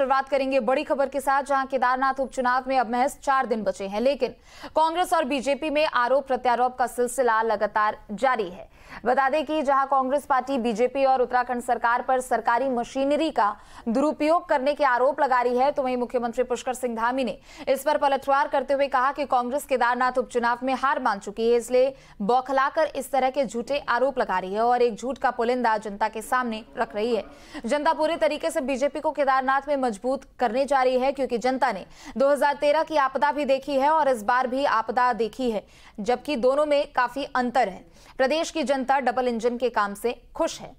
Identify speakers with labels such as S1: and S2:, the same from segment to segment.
S1: शुरुआत करेंगे बड़ी खबर के साथ जहां केदारनाथ उपचुनाव में अब महज चार दिन बचे हैं लेकिन कांग्रेस और बीजेपी में आरोप प्रत्यारोप का सिलसिला लगातार जारी है बता दें कि जहां कांग्रेस पार्टी बीजेपी और उत्तराखंड सरकार पर सरकारी मशीनरी का दुरुपयोग करने के आरोप लगा रही है तो वहीं मुख्यमंत्री पुष्कर सिंह धामी ने इस पर पलटवार करते हुए कहा कि कांग्रेस केदारनाथ उपचुनाव में हार मान चुकी है इसलिए बौखलाकर इस तरह के झूठे आरोप लगा रही है और एक झूठ का पुलिंदा जनता के सामने रख रही है जनता पूरे तरीके से बीजेपी को केदारनाथ में मजबूत करने जा रही है क्योंकि जनता ने 2013 की आपदा भी देखी है और इस बार भी आपदा देखी है जबकि दोनों में काफी अंतर है प्रदेश की जनता डबल इंजन के काम से खुश है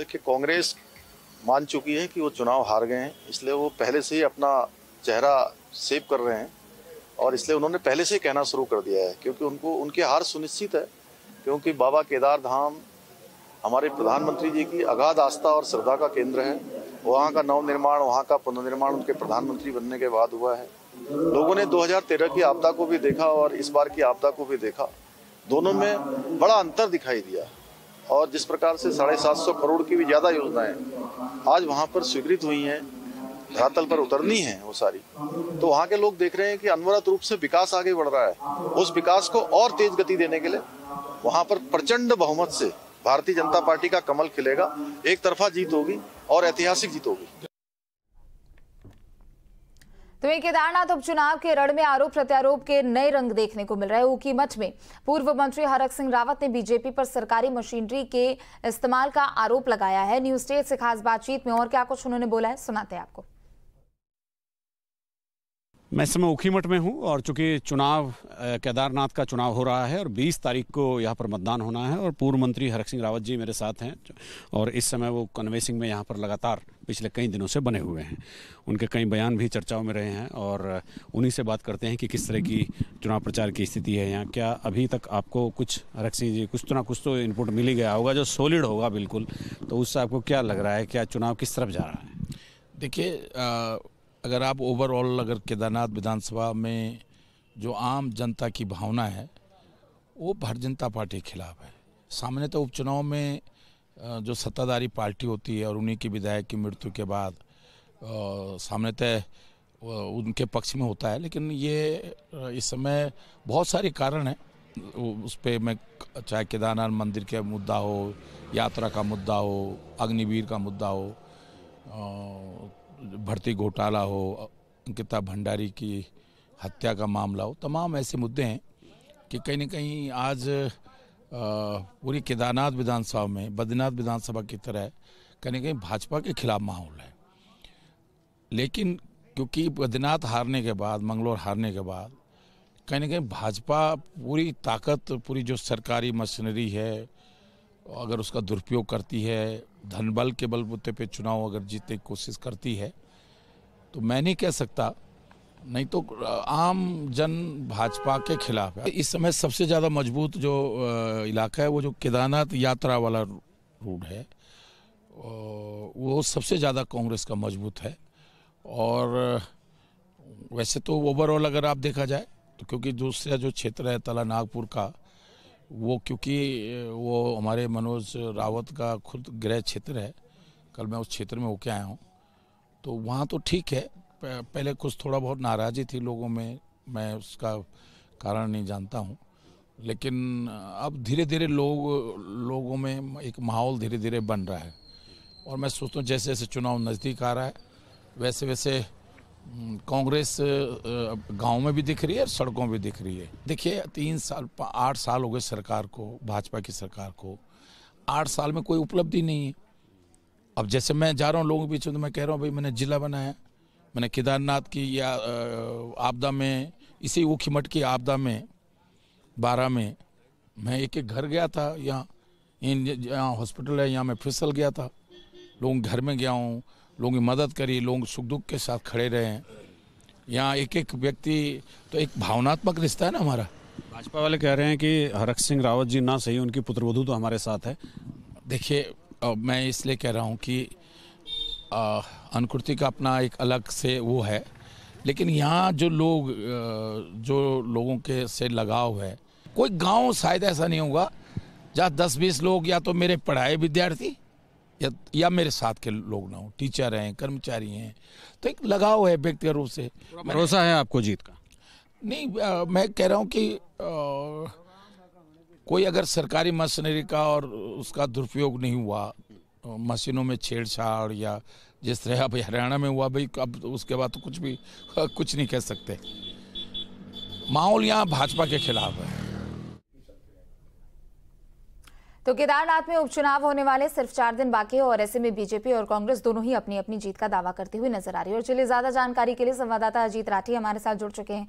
S2: देखिए कांग्रेस मान चुकी है कि वो चुनाव हार गए हैं इसलिए वो पहले से ही अपना चेहरा सेव कर रहे
S3: हैं और इसलिए उन्होंने पहले से ही कहना शुरू कर दिया है क्योंकि उनको उनकी हार सुनिश्चित है क्योंकि बाबा केदार धाम हमारे प्रधानमंत्री जी की अगाध आस्था और श्रद्धा का केंद्र है वहाँ का नव निर्माण वहाँ का पुनर्निर्माण उनके प्रधानमंत्री बनने के बाद हुआ है लोगों ने 2013 की आपदा को भी देखा और इस बार की आपदा को भी देखा दोनों में
S2: बड़ा अंतर दिखाई दिया और जिस प्रकार से साढ़े सात सौ करोड़ की भी ज़्यादा योजनाएं आज वहाँ पर स्वीकृत हुई हैं धरातल पर उतरनी है वो सारी तो वहाँ के लोग देख
S3: रहे हैं कि अनवरत रूप से विकास आगे बढ़ रहा है उस विकास को और तेज गति देने के लिए वहाँ पर प्रचंड बहुमत से भारतीय जनता पार्टी का कमल खिलेगा एक तरफा जीत होगी और ऐतिहासिक जीत होगी
S1: तो केदारनाथ उपचुनाव के रण में आरोप प्रत्यारोप के नए रंग देखने को मिल रहे ऊकी मठ में पूर्व मंत्री हरक सिंह रावत ने बीजेपी पर सरकारी मशीनरी के इस्तेमाल का आरोप लगाया है न्यूज स्टेट से खास बातचीत में और क्या कुछ उन्होंने बोला है सुनाते हैं आपको
S3: मैं इस समय ऊखीमठ में हूं और चूंकि चुनाव केदारनाथ का चुनाव हो रहा है और 20 तारीख को यहां पर मतदान होना है और पूर्व मंत्री हरक सिंह रावत जी मेरे साथ हैं और इस समय वो कन्वेसिंग में यहां पर लगातार पिछले कई दिनों से बने हुए हैं उनके कई बयान भी चर्चाओं में रहे हैं और उन्हीं से बात करते हैं कि किस तरह की चुनाव प्रचार की स्थिति है यहाँ क्या अभी तक आपको कुछ हरक सिंह जी कुछ तो ना कुछ तो इनपुट मिल ही गया होगा जो सॉलिड होगा बिल्कुल तो उससे आपको क्या लग रहा है क्या चुनाव
S2: किस तरफ जा रहा है देखिए अगर आप ओवरऑल अगर केदारनाथ विधानसभा में जो आम जनता की भावना है वो भारतीय जनता पार्टी के खिलाफ है सामने तो उपचुनाव में जो सत्ताधारी पार्टी होती है और उन्हीं की विधायक की मृत्यु के बाद तो उनके पक्ष में होता है लेकिन ये इस समय बहुत सारे कारण हैं उस पर मैं चाहे केदारनाथ मंदिर के मुद्दा हो यात्रा का मुद्दा हो अग्निवीर का मुद्दा हो भर्ती घोटाला हो अंकिता भंडारी की हत्या का मामला हो तमाम ऐसे मुद्दे हैं कि कहीं ना कहीं आज पूरी केदारनाथ विधानसभा में बद्रीनाथ विधानसभा की तरह कहीं ना कहीं भाजपा के खिलाफ माहौल है लेकिन क्योंकि बद्रीनाथ हारने के बाद मंगलोर हारने के बाद कहीं ना कहीं भाजपा पूरी ताकत पूरी जो सरकारी मशीनरी है अगर उसका दुरुपयोग करती है धन बल के बलबूते पे चुनाव अगर जीतने की कोशिश करती है तो मैं नहीं कह सकता नहीं तो आम जन भाजपा के खिलाफ है इस समय सबसे ज़्यादा मजबूत जो इलाका है वो जो केदारनाथ यात्रा वाला रूट है वो सबसे ज़्यादा कांग्रेस का मजबूत है और वैसे तो ओवरऑल अगर आप देखा जाए तो क्योंकि दूसरा जो क्षेत्र है तला नागपुर का वो क्योंकि वो हमारे मनोज रावत का खुद गृह क्षेत्र है कल मैं उस क्षेत्र में होके आया हूँ तो वहाँ तो ठीक है पहले कुछ थोड़ा बहुत नाराज़ी थी लोगों में मैं उसका कारण नहीं जानता हूँ लेकिन अब धीरे धीरे लोग लोगों में एक माहौल धीरे धीरे बन रहा है और मैं सोचता हूँ जैसे जैसे चुनाव नज़दीक आ रहा है वैसे वैसे हम्म, कांग्रेस गांव में भी दिख रही है और सड़कों में दिख रही है देखिए तीन साल आठ साल हो गए सरकार को भाजपा की सरकार को आठ साल में कोई उपलब्धि नहीं है अब जैसे मैं जा रहा हूँ लोगों के बीच में तो मैं कह रहा हूँ भाई मैंने जिला बनाया मैंने केदारनाथ की या आपदा में इसी ऊखी मठ की आपदा में बारह में मैं एक एक घर गया था यहाँ यहाँ हॉस्पिटल है यहाँ मैं फिसल गया था लोगों घर में गया हूँ लोगों की मदद करी लोग सुख दुख के साथ खड़े रहे हैं यहाँ एक एक व्यक्ति तो एक भावनात्मक रिश्ता है ना हमारा
S3: भाजपा वाले कह रहे हैं कि हरक सिंह रावत जी ना सही
S2: उनकी पुत्रवधु तो हमारे साथ है देखिए मैं इसलिए कह रहा हूँ कि अनुकृति का अपना एक अलग से वो है लेकिन यहाँ जो लोग जो लोगों के से लगाव है कोई गांव शायद ऐसा नहीं होगा जहाँ दस बीस लोग या तो मेरे पढ़ाए विद्यार्थी या या मेरे साथ के लोग ना हो टीचर हैं कर्मचारी हैं तो एक लगाव है व्यक्तिगत रूप से भरोसा है आपको जीत का नहीं आ, मैं कह रहा हूँ कि आ, कोई अगर सरकारी मशीनरी का और उसका दुरुपयोग नहीं हुआ मशीनों में छेड़छाड़ या जिस तरह अब हरियाणा में हुआ भाई अब उसके बाद तो कुछ भी कुछ नहीं कह सकते माहौल यहाँ भाजपा के खिलाफ है
S1: तो केदारनाथ में उपचुनाव होने वाले सिर्फ चार दिन बाकी है और ऐसे में बीजेपी और कांग्रेस दोनों ही अपनी अपनी जीत का दावा करती हुई नजर आ रही है और चलिए ज्यादा जानकारी के लिए संवाददाता अजीत राठी हमारे साथ जुड़ चुके हैं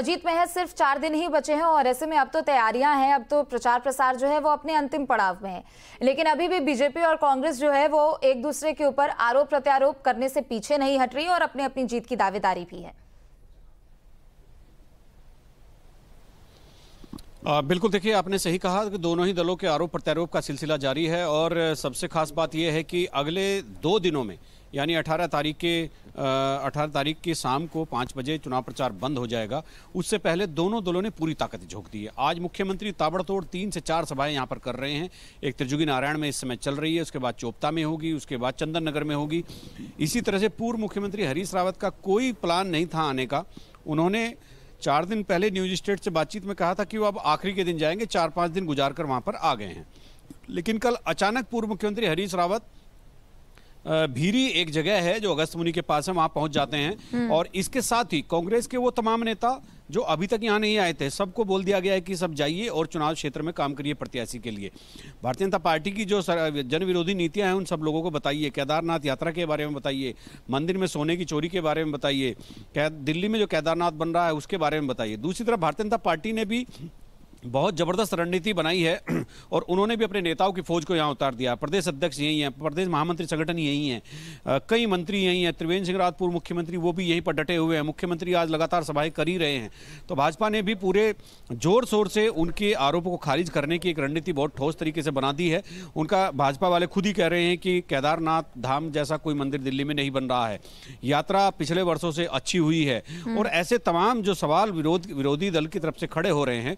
S1: अजीत महज है सिर्फ चार दिन ही बचे हैं और ऐसे में अब तो तैयारियां हैं अब तो प्रचार प्रसार जो है वो अपने अंतिम पड़ाव में है लेकिन अभी भी बीजेपी और कांग्रेस जो है वो एक दूसरे के ऊपर आरोप प्रत्यारोप करने से पीछे नहीं हट रही और अपनी अपनी जीत की दावेदारी भी है
S3: बिल्कुल देखिए आपने सही कहा कि दोनों ही दलों के आरोप प्रत्यारोप का सिलसिला जारी है और सबसे खास बात यह है कि अगले दो दिनों में यानी 18 तारीख के 18 तारीख की शाम को पाँच बजे चुनाव प्रचार बंद हो जाएगा उससे पहले दोनों दलों ने पूरी ताकत झोंक दी है आज मुख्यमंत्री ताबड़तोड़ तीन से चार सभाएं यहाँ पर कर रहे हैं एक त्रिजुगी नारायण में इस समय चल रही है उसके बाद चोपता में होगी उसके बाद चंदन नगर में होगी इसी तरह से पूर्व मुख्यमंत्री हरीश रावत का कोई प्लान नहीं था आने का उन्होंने चार दिन पहले न्यूज स्टेट से बातचीत में कहा था कि वो अब आखिरी के दिन जाएंगे चार पांच दिन गुजार कर वहां पर आ गए हैं लेकिन कल अचानक पूर्व मुख्यमंत्री हरीश रावत भीरी एक जगह है जो अगस्त मुनि के पास है वहां पहुंच जाते हैं हम्म। और इसके साथ ही कांग्रेस के वो तमाम नेता जो अभी तक यहाँ नहीं आए थे सबको बोल दिया गया है कि सब जाइए और चुनाव क्षेत्र में काम करिए प्रत्याशी के लिए भारतीय जनता पार्टी की जो जन विरोधी नीतियाँ हैं उन सब लोगों को बताइए केदारनाथ यात्रा के बारे में बताइए मंदिर में सोने की चोरी के बारे में बताइए दिल्ली में जो केदारनाथ बन रहा है उसके बारे में बताइए दूसरी तरफ भारतीय जनता पार्टी ने भी बहुत ज़बरदस्त रणनीति बनाई है और उन्होंने भी अपने नेताओं की फौज को यहाँ उतार दिया प्रदेश अध्यक्ष यही हैं प्रदेश महामंत्री संगठन यही हैं कई मंत्री यही हैं त्रिवेंद्र सिंह रावतपुर मुख्यमंत्री वो भी यहीं पर डटे हुए हैं मुख्यमंत्री आज लगातार सभाएं कर ही रहे हैं तो भाजपा ने भी पूरे जोर शोर से उनके आरोपों को खारिज करने की एक रणनीति बहुत ठोस तरीके से बना दी है उनका भाजपा वाले खुद ही कह रहे हैं कि केदारनाथ धाम जैसा कोई मंदिर दिल्ली में नहीं बन रहा है यात्रा पिछले वर्षों से अच्छी हुई है हम्म। और ऐसे तमाम जो सवाल विरोध विरोधी दल की तरफ से खड़े हो रहे हैं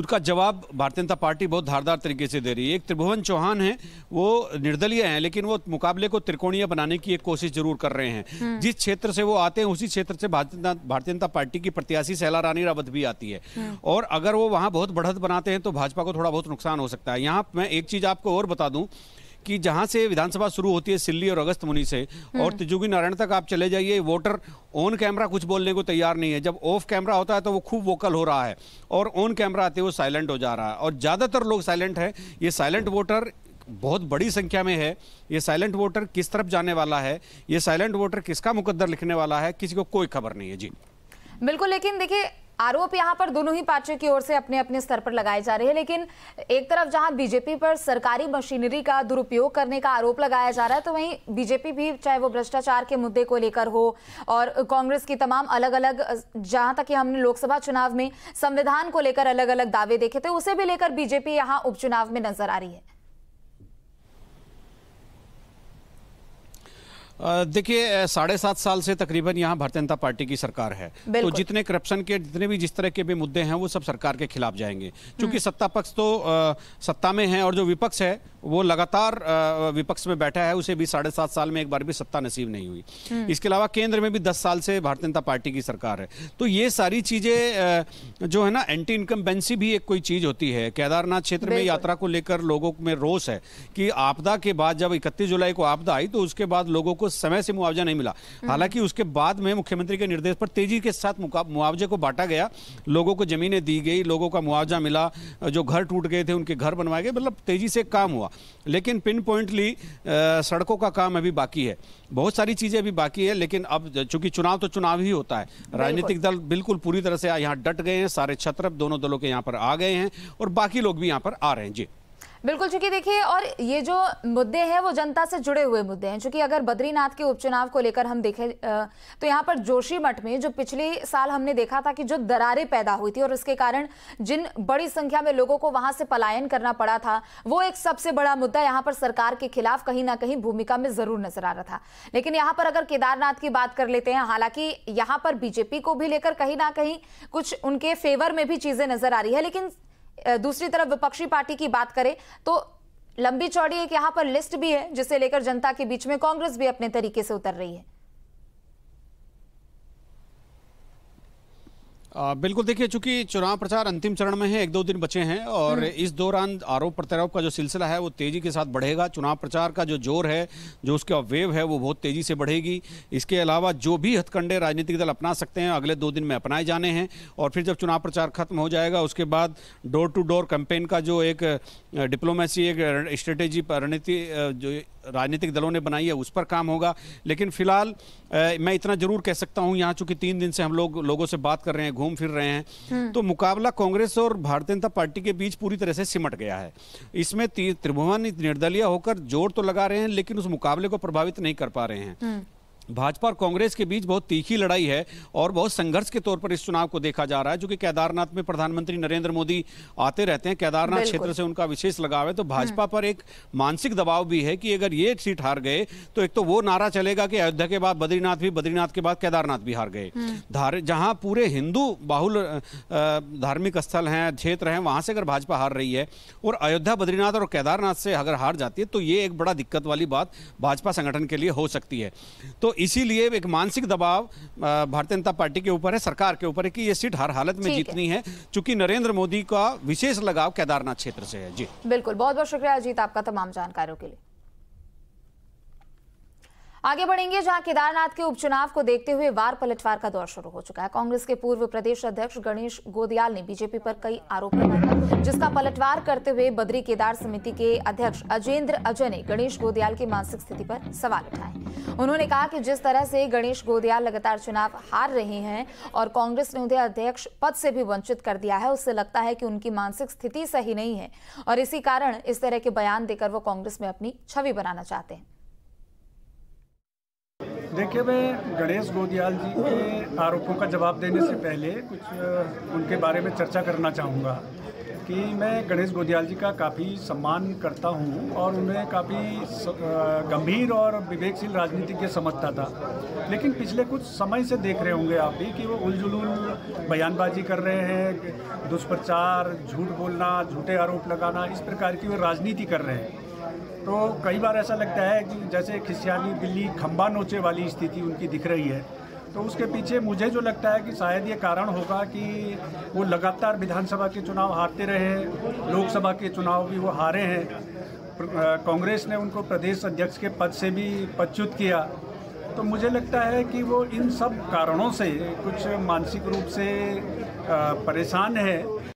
S3: उनका जवाब भारतीय जनता पार्टी बहुत धारदार तरीके से दे रही है एक त्रिभुवन चौहान है वो निर्दलीय हैं लेकिन वो मुकाबले को त्रिकोणीय बनाने की एक कोशिश जरूर कर रहे हैं हम्म। जिस क्षेत्र से वो आते हैं उसी क्षेत्र से भारतीय जनता पार्टी की प्रत्याशी सैला रानी रावत भी आती है हम्म। और अगर वो वहां बहुत बढ़त बनाते हैं तो भाजपा को थोड़ा बहुत नुकसान हो सकता है यहाँ मैं एक चीज आपको और बता दूं कि जहां से विधानसभा शुरू होती है सिल्ली और अगस्त मुनि से और हम्म। तिजुगी नारायण तक आप चले जाइए वोटर ऑन कैमरा कुछ बोलने को तैयार नहीं है जब ऑफ कैमरा होता है तो वो खूब वोकल हो रहा है और ऑन कैमरा आते वो साइलेंट हो जा रहा है और ज़्यादातर लोग साइलेंट है ये साइलेंट वोटर बहुत बड़ी संख्या में है ये साइलेंट वोटर किस तरफ जाने वाला है ये साइलेंट वोटर किसका मुकद्दर लिखने वाला है किसी को कोई खबर नहीं है जी
S1: बिल्कुल लेकिन देखिए आरोप यहाँ पर दोनों ही पार्टियों की ओर से अपने अपने स्तर पर लगाए जा रहे हैं लेकिन एक तरफ जहां बीजेपी पर सरकारी मशीनरी का दुरुपयोग करने का आरोप लगाया जा रहा है तो वहीं बीजेपी भी चाहे वो भ्रष्टाचार के मुद्दे को लेकर हो और कांग्रेस की तमाम अलग अलग जहां तक कि हमने लोकसभा चुनाव में संविधान को लेकर अलग अलग दावे देखे थे तो उसे भी लेकर बीजेपी यहाँ उपचुनाव में नजर आ रही है
S3: देखिए साढ़े सात साल से तकरीबन यहाँ भारतीय जनता पार्टी की सरकार है तो जितने करप्शन के जितने भी जिस तरह के भी मुद्दे हैं वो सब सरकार के खिलाफ जाएंगे क्योंकि हम्म। सत्ता पक्ष तो आ, सत्ता में है और जो विपक्ष है वो लगातार आ, विपक्ष में बैठा है उसे भी साढ़े सात साल में एक बार भी सत्ता नसीब नहीं हुई हम्म। इसके अलावा केंद्र में भी दस साल से भारतीय जनता पार्टी की सरकार है तो ये सारी चीज़ें जो है ना एंटी इनकम्बेंसी भी एक कोई चीज़ होती है केदारनाथ क्षेत्र में यात्रा को लेकर लोगों में रोष है कि आपदा के बाद जब इकतीस जुलाई को आपदा आई तो उसके बाद लोगों को समय से मुआवजा नहीं मिला हम्म। हालांकि उसके बाद में मुख्यमंत्री के निर्देश पर तेजी के साथ मुआवजे को बांटा गया लोगों को जमीनें दी गई लोगों का मुआवजा मिला जो घर टूट गए थे उनके घर बनवाए गए मतलब तेजी से काम हुआ लेकिन पिन पॉइंटली सड़कों का काम अभी बाकी है बहुत सारी चीज़ें अभी बाकी है लेकिन अब चूंकि चुनाव तो चुनाव ही होता है राजनीतिक दल बिल्कुल पूरी तरह से यहाँ डट गए हैं सारे छत्र दोनों दलों के यहाँ पर आ गए हैं और बाकी लोग भी यहाँ पर आ रहे हैं जी
S1: बिल्कुल चूंकि देखिए और ये जो मुद्दे हैं वो जनता से जुड़े हुए मुद्दे हैं चूंकि अगर बद्रीनाथ के उपचुनाव को लेकर हम देखें तो यहाँ पर जोशी मठ में जो पिछले साल हमने देखा था कि जो दरारें पैदा हुई थी और उसके कारण जिन बड़ी संख्या में लोगों को वहां से पलायन करना पड़ा था वो एक सबसे बड़ा मुद्दा यहाँ पर सरकार के खिलाफ कहीं ना कहीं भूमिका में जरूर नजर आ रहा था लेकिन यहाँ पर अगर केदारनाथ की बात कर लेते हैं हालांकि यहाँ पर बीजेपी को भी लेकर कहीं ना कहीं कुछ उनके फेवर में भी चीजें नजर आ रही है लेकिन दूसरी तरफ विपक्षी पार्टी की बात करें तो लंबी चौड़ी एक यहां पर लिस्ट भी है जिसे लेकर जनता के बीच में कांग्रेस भी अपने तरीके से उतर रही है
S3: बिल्कुल देखिए चूंकि चुनाव प्रचार अंतिम चरण में है एक दो दिन बचे हैं और हम्म। इस दौरान आरोप प्रत्यारोप का जो सिलसिला है वो तेजी के साथ बढ़ेगा चुनाव प्रचार का जो जोर है जो उसका वेव है वो बहुत तेजी से बढ़ेगी इसके अलावा जो भी हथकंडे राजनीतिक दल अपना सकते हैं अगले दो दिन में अपनाए जाने हैं और फिर जब चुनाव प्रचार खत्म हो जाएगा उसके बाद डोर टू डोर कैंपेन का जो एक डिप्लोमेसी एक स्ट्रेटेजी रणनीति जो राजनीतिक दलों ने बनाई है उस पर काम होगा लेकिन फिलहाल मैं इतना जरूर कह सकता हूँ यहाँ चूंकि तीन दिन से हम लोग लोगों से बात कर रहे हैं घूम फिर रहे हैं हम्म। तो मुकाबला कांग्रेस और भारतीय जनता पार्टी के बीच पूरी तरह से सिमट गया है इसमें त्रिभुवन निर्दलीय होकर जोर तो लगा रहे हैं लेकिन उस मुकाबले को प्रभावित नहीं कर पा रहे हैं हम्म। भाजपा और कांग्रेस के बीच बहुत तीखी लड़ाई है और बहुत संघर्ष के तौर पर इस चुनाव को देखा जा रहा है जो कि केदारनाथ में प्रधानमंत्री नरेंद्र मोदी आते रहते हैं केदारनाथ क्षेत्र से उनका विशेष लगाव है तो भाजपा हम्म। पर एक मानसिक दबाव भी है कि अगर ये सीट हार गए तो एक तो वो नारा चलेगा कि अयोध्या के बाद बद्रीनाथ भी बद्रीनाथ के बाद केदारनाथ भी हार गए हम्म। जहाँ पूरे हिंदू बाहुल धार्मिक स्थल हैं क्षेत्र हैं वहाँ से अगर भाजपा हार रही है और अयोध्या बद्रीनाथ और केदारनाथ से अगर हार जाती है तो ये एक बड़ा दिक्कत वाली बात भाजपा संगठन के लिए हो सकती है तो इसीलिए एक मानसिक दबाव भारतीय जनता पार्टी के ऊपर है सरकार के ऊपर है कि ये सीट हर हालत में जीतनी है चूंकि नरेंद्र मोदी का विशेष लगाव केदारनाथ क्षेत्र से है जी
S1: बिल्कुल बहुत बहुत शुक्रिया अजीत आपका तमाम जानकारियों के लिए आगे बढ़ेंगे जहां केदारनाथ के उपचुनाव को देखते हुए वार पलटवार का दौर शुरू हो चुका है कांग्रेस के पूर्व प्रदेश अध्यक्ष गणेश गोदियाल ने बीजेपी पर कई आरोप लगाए जिसका पलटवार करते हुए बद्री केदार समिति के अध्यक्ष अजेंद्र अजय ने गणेश गोदियाल की मानसिक स्थिति पर सवाल उठाए उन्होंने कहा कि जिस तरह से गणेश गोदियाल लगातार चुनाव हार रहे हैं और कांग्रेस ने उन्हें अध्यक्ष पद से भी वंचित कर दिया है उससे लगता है कि उनकी मानसिक स्थिति सही नहीं है और इसी कारण इस तरह के बयान देकर वो कांग्रेस में अपनी छवि बनाना चाहते हैं
S3: देखिए मैं गणेश गोदियाल जी के आरोपों का जवाब देने से पहले कुछ उनके बारे में चर्चा करना चाहूँगा कि मैं गणेश गोदियाल जी का काफ़ी सम्मान करता हूँ और उन्हें काफ़ी गंभीर और विवेकशील राजनीतिज्ञ समझता था लेकिन पिछले कुछ समय से देख रहे होंगे आप भी कि वो उलझुल बयानबाजी कर रहे हैं दुष्प्रचार झूठ बोलना झूठे आरोप लगाना इस प्रकार की वो राजनीति कर रहे हैं तो कई बार ऐसा लगता है कि जैसे खिसियानी बिल्ली खम्बा नोचे वाली स्थिति उनकी दिख रही है तो उसके पीछे मुझे जो लगता है कि शायद ये कारण होगा कि वो लगातार विधानसभा के चुनाव हारते रहे हैं लोकसभा के चुनाव भी वो हारे हैं कांग्रेस ने उनको प्रदेश अध्यक्ष के पद से भी पदच्युत किया तो मुझे लगता है कि वो इन सब कारणों से कुछ मानसिक रूप
S1: से परेशान है